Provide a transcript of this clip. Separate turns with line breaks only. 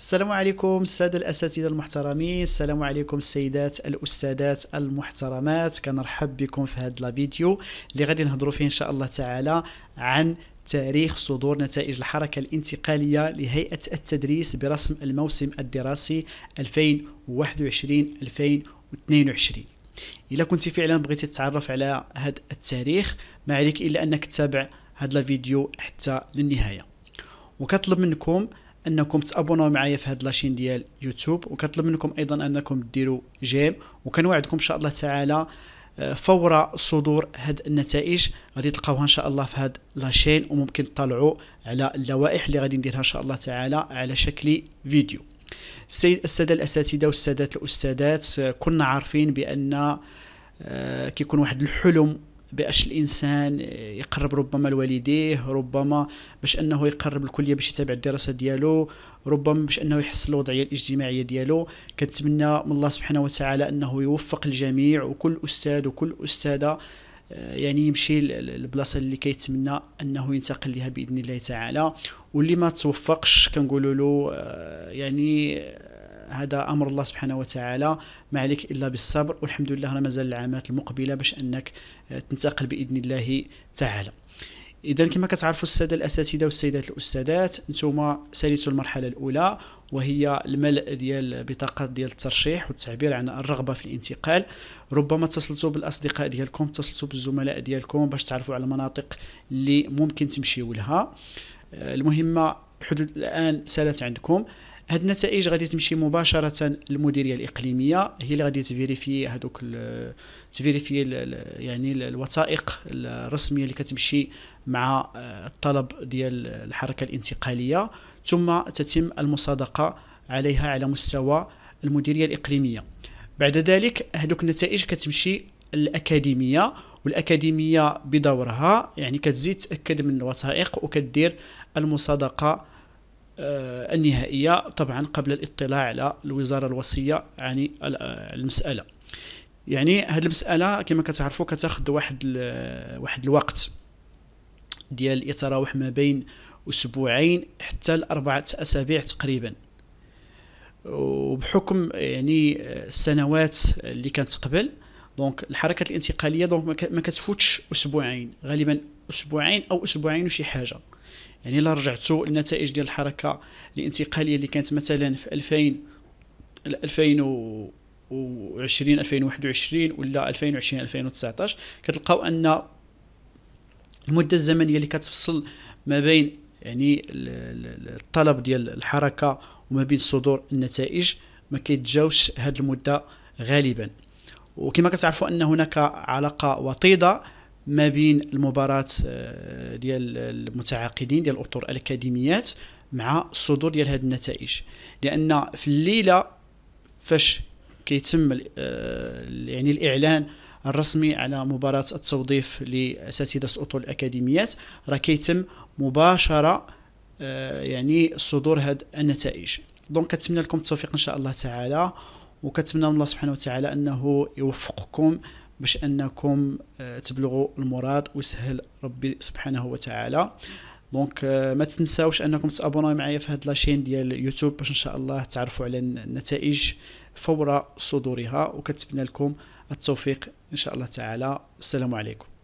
السلام عليكم الساده الاساتذه المحترمين السلام عليكم السيدات الاستاذات المحترمات كنرحب بكم في هذا الفيديو اللي غادي نهضروا فيه ان شاء الله تعالى عن تاريخ صدور نتائج الحركة الانتقالية لهيئة التدريس برسم الموسم الدراسي 2021-2022 إذا كنت فعلا بغيتي تتعرف على هذا التاريخ ما عليك إلا أنك تتابع هذا الفيديو حتى للنهاية وكطلب منكم انكم تابوناو معايا في هاد لاشين ديال يوتيوب وكنطلب منكم ايضا انكم ديروا جيم وكنوعدكم ان شاء الله تعالى آه، فور صدور هاد النتائج غادي تلقاوها ان شاء الله في هاد لاشين وممكن تطلعوا على اللوائح اللي غادي نديرها ان شاء الله تعالى على شكل فيديو السيد الساده الاساتذه والسادات الاستاذات آه، كنا عارفين بان آه، كيكون واحد الحلم باش الانسان يقرب ربما لوالديه ربما باش انه يقرب الكليه باش يتابع الدراسه ديالو ربما باش انه يحسن الوضعيه الاجتماعيه ديالو كنتمنى من الله سبحانه وتعالى انه يوفق الجميع وكل استاذ وكل استاذه آه، يعني يمشي للبلاصه اللي كيتمنى انه ينتقل لها باذن الله تعالى واللي ما توفقش كنقولوا له آه، يعني هذا امر الله سبحانه وتعالى ما عليك الا بالصبر والحمد لله راه مازال العامات المقبله باش انك آه، تنتقل باذن الله تعالى اذا كما كتعرفوا الساده الاساتذه والسيدات الاستاذات نتوما ساليتوا المرحله الاولى وهي الملء ديال بطاقات ديال الترشيح والتعبير عن الرغبه في الانتقال ربما اتصلتوا بالاصدقاء ديالكم اتصلتوا بالزملاء ديالكم باش تعرفوا على المناطق اللي ممكن تمشيو لها آه، المهمه الحدود الان سالت عندكم هاد النتائج غادي تمشي مباشره للمديريه الاقليميه هي اللي غادي تفيريفي هذوك تفيريفي يعني الوثائق الرسميه اللي كتمشي مع آه، الطلب ديال الحركه الانتقاليه ثم تتم المصادقه عليها على مستوى المديريه الاقليميه بعد ذلك هذوك النتائج كتمشي الاكاديميه والاكاديميه بدورها يعني كتزيد تاكد من الوثائق وكدير المصادقه آه، النهائية طبعا قبل الاطلاع على الوزارة الوصية عن آه، المسألة يعني هذه المسألة كما كتعرفوا كتاخذ واحد آه، واحد الوقت ديال يتراوح ما بين أسبوعين حتى لأربعة أسابيع تقريبا وبحكم يعني السنوات اللي كانت قبل دونك الحركه الانتقاليه دونك ما كتفوتش اسبوعين غالبا اسبوعين او اسبوعين وشي حاجه يعني الا رجعتوا للنتائج ديال الحركه الانتقاليه اللي كانت مثلا في 2000 2020 2021 ولا 2020 2019 كتلقاو ان المده الزمنيه اللي كتفصل ما بين يعني الطلب ديال الحركه وما بين صدور النتائج ما كيتجاوش هذه المده غالبا وكما كتعرفوا ان هناك علاقه وطيده ما بين المباراه آه، ديال المتعاقدين ديال الاطر الاكاديميات مع الصدور ديال هذه النتائج لان في الليله فاش كيتم آه، يعني الاعلان الرسمي على مباراه التوظيف لاساتذه أطول الاكاديميات راه كيتم مباشره آه، يعني صدور هذه النتائج دونك كنتمنى لكم التوفيق ان شاء الله تعالى وكنتمنى من الله سبحانه وتعالى انه يوفقكم باش انكم آه، تبلغوا المراد ويسهل ربي سبحانه وتعالى دونك آه، ما تنساوش انكم تابوناو معايا في هاد لاشين ديال يوتيوب باش ان شاء الله تعرفوا على النتائج فور صدورها وكتبنا لكم التوفيق ان شاء الله تعالى السلام عليكم